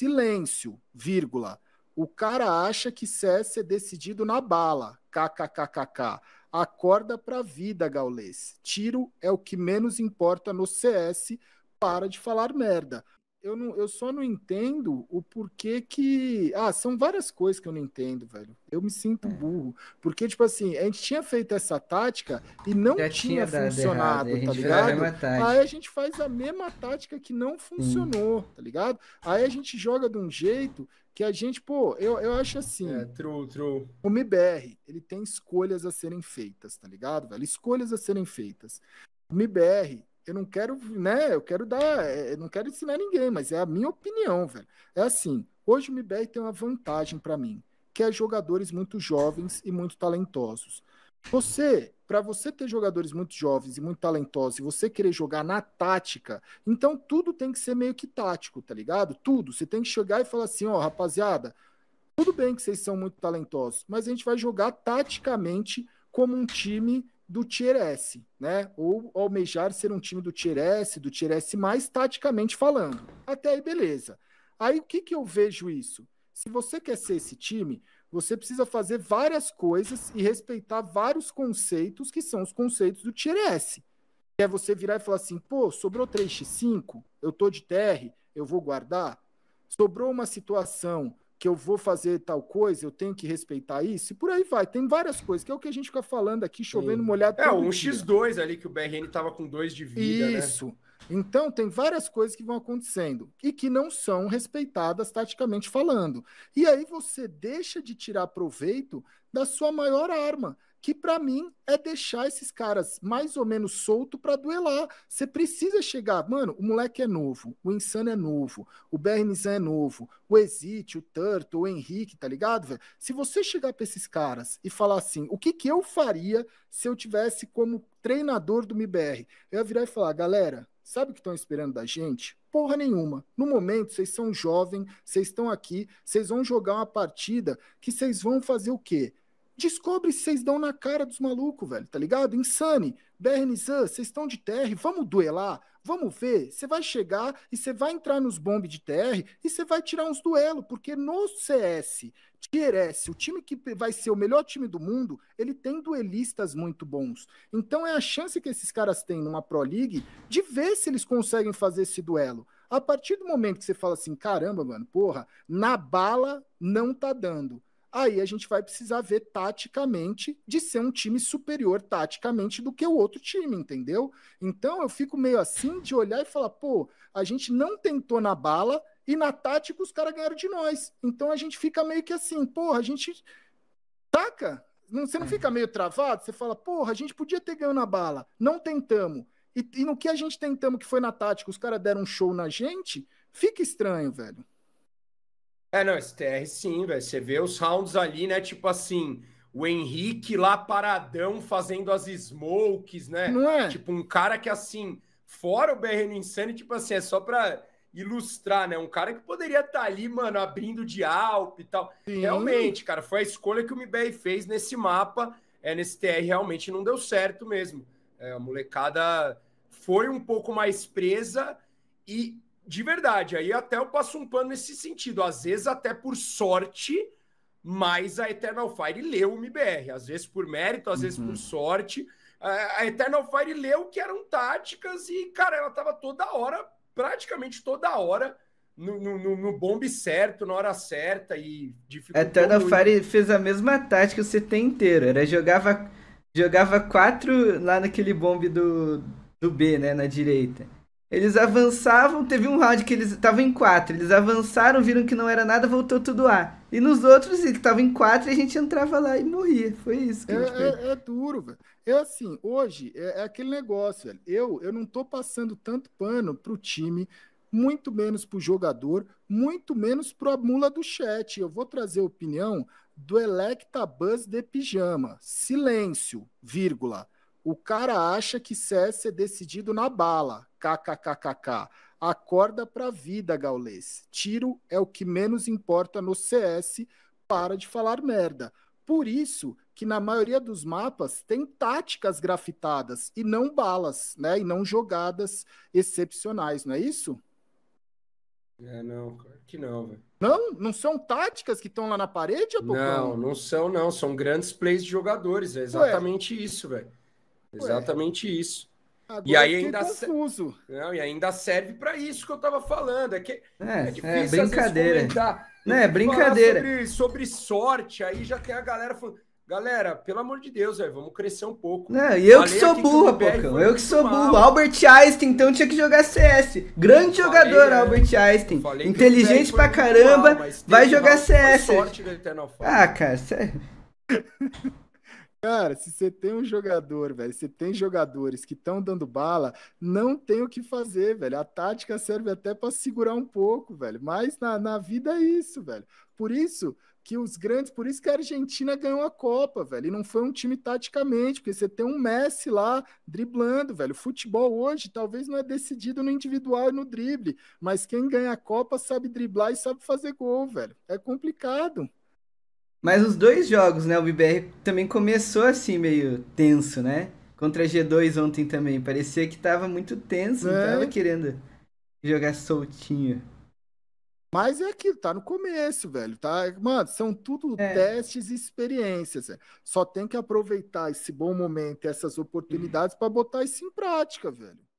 Silêncio, vírgula. O cara acha que CS é decidido na bala. KKKKK. Acorda pra vida, Gaules. Tiro é o que menos importa no CS. Para de falar merda eu, não, eu só não entendo o porquê que. Ah, são várias coisas que eu não entendo, velho. Eu me sinto é. burro. Porque, tipo assim, a gente tinha feito essa tática e não Já tinha, tinha funcionado, tá ligado? A Aí a gente faz a mesma tática que não funcionou, tá ligado? Aí a gente joga de um jeito que a gente, pô, eu, eu acho assim. É, true, true. O MBR, ele tem escolhas a serem feitas, tá ligado, velho? Escolhas a serem feitas. O MBR, eu não quero, né? Eu quero dar, é, eu não quero ensinar ninguém, mas é a minha opinião, velho. É assim, hoje o MBR tem uma vantagem para mim, que é jogadores muito jovens e muito talentosos. Você, para você ter jogadores muito jovens e muito talentosos e você querer jogar na tática, então tudo tem que ser meio que tático, tá ligado? Tudo. Você tem que chegar e falar assim, ó, oh, rapaziada, tudo bem que vocês são muito talentosos, mas a gente vai jogar taticamente como um time do Tier S, né? Ou almejar ser um time do Tier S, do Tier S mais taticamente falando. Até aí, beleza. Aí o que, que eu vejo isso? Se você quer ser esse time, você precisa fazer várias coisas e respeitar vários conceitos que são os conceitos do Tier S. Que é você virar e falar assim, pô, sobrou 3x5, eu tô de TR, eu vou guardar. Sobrou uma situação que eu vou fazer tal coisa, eu tenho que respeitar isso, e por aí vai. Tem várias coisas, que é o que a gente fica falando aqui, chovendo molhado. É, um dia. X2 ali que o BRN tava com dois de vida. Né? Isso. Né? Então, tem várias coisas que vão acontecendo e que não são respeitadas taticamente falando. E aí você deixa de tirar proveito da sua maior arma, que para mim é deixar esses caras mais ou menos solto para duelar. Você precisa chegar, mano, o moleque é novo, o Insano é novo, o Bernizan é novo, o Exite, o Turtle, o Henrique, tá ligado, velho? Se você chegar para esses caras e falar assim, o que que eu faria se eu tivesse como treinador do MBR? Eu ia virar e falar, galera, Sabe o que estão esperando da gente? Porra nenhuma. No momento, vocês são jovens, vocês estão aqui, vocês vão jogar uma partida que vocês vão fazer o quê? Descobre se vocês dão na cara dos malucos, velho, tá ligado? Insane, Bernizan, vocês estão de TR, vamos duelar, vamos ver. Você vai chegar e você vai entrar nos bombes de TR e você vai tirar uns duelos, porque no CS, Tier o time que vai ser o melhor time do mundo, ele tem duelistas muito bons. Então é a chance que esses caras têm numa Pro League de ver se eles conseguem fazer esse duelo. A partir do momento que você fala assim, caramba, mano, porra, na bala não tá dando aí a gente vai precisar ver taticamente de ser um time superior taticamente do que o outro time, entendeu? Então eu fico meio assim de olhar e falar, pô, a gente não tentou na bala e na tática os caras ganharam de nós. Então a gente fica meio que assim, porra, a gente taca. Não, você não fica meio travado? Você fala, porra, a gente podia ter ganho na bala, não tentamos. E, e no que a gente tentamos, que foi na tática, os caras deram um show na gente, fica estranho, velho. É, não, STR sim, velho. Você vê os rounds ali, né? Tipo assim, o Henrique lá paradão fazendo as smokes, né? Não é? Tipo, um cara que assim, fora o BR no Insane, tipo assim, é só pra ilustrar, né? Um cara que poderia estar tá ali, mano, abrindo de alp e tal. Sim. Realmente, cara, foi a escolha que o MBR fez nesse mapa. É, nesse TR realmente não deu certo mesmo. É, a molecada foi um pouco mais presa e de verdade, aí até eu passo um pano nesse sentido. Às vezes, até por sorte, mas a Eternal Fire leu o MBR. Às vezes por mérito, às uhum. vezes por uhum. sorte. É, a Eternal Fire leu que eram táticas e, cara, ela estava toda hora, praticamente toda hora, no, no, no, bombe certo, na hora certa e dificultou. Eternal muito. Fire fez a mesma tática o CT inteiro. Era jogava, jogava quatro lá naquele bombe do, do B, né, na direita. Eles avançavam, teve um round que eles estavam em quatro. Eles avançaram, viram que não era nada, voltou tudo A. E nos outros, ele tava em quatro e a gente entrava lá e morria. Foi isso. Que é, é, é, duro, velho. Eu, é assim, hoje é, é, aquele negócio, velho. Eu, eu não tô passando tanto pano pro time, muito menos pro jogador, muito menos pro mula do chat. Eu vou trazer a opinião do Electabuzz de Pijama. Silêncio, vírgula. O cara acha que CS é decidido na bala. KKKKK. Acorda pra vida, Gaules. Tiro é o que menos importa no CS. Para de falar merda. Por isso que na maioria dos mapas tem táticas grafitadas e não balas, né? E não jogadas excepcionais, não é isso? É, não, claro que não, velho. Não? Não são táticas que estão lá na parede, Apocão? Não, não são, não. São grandes plays de jogadores. É exatamente Ué. isso, velho. Exatamente Ué. isso. Agora e aí ainda confuso. Não, e ainda serve para isso que eu estava falando. É que é, é, é difícil é brincadeira. né, brincadeira. Sobre, sobre, sorte, aí já tem a galera falando, galera, pelo amor de Deus, véio, vamos crescer um pouco. Não, né, e eu que sou burro, Pocão. Eu que sou burro. Albert Einstein, então tinha que jogar CS. Grande Falei, jogador, é. Albert Einstein. Inteligente pra caramba, mal, vai jogar CS. Sorte do Eternal Ah, cara, é- sério. Cara, se você tem um jogador, velho, você tem jogadores que estão dando bala, não tem o que fazer, velho. A tática serve até para segurar um pouco, velho. Mas na, na vida é isso, velho. Por isso que os grandes, por isso que a Argentina ganhou a Copa, velho. E não foi um time taticamente, porque você tem um Messi lá driblando, velho. O futebol hoje talvez não é decidido no individual e no drible, mas quem ganha a Copa sabe driblar e sabe fazer gol, velho. É complicado. Mas os dois jogos, né? O BBR também começou assim meio tenso, né? Contra a G2 ontem também. Parecia que tava muito tenso, é. não tava é. querendo jogar soltinho. Mas é aquilo, tá no começo, velho. Tá, mano, são tudo é. testes e experiências. É. Só tem que aproveitar esse bom momento, essas oportunidades hum. para botar isso em prática, velho.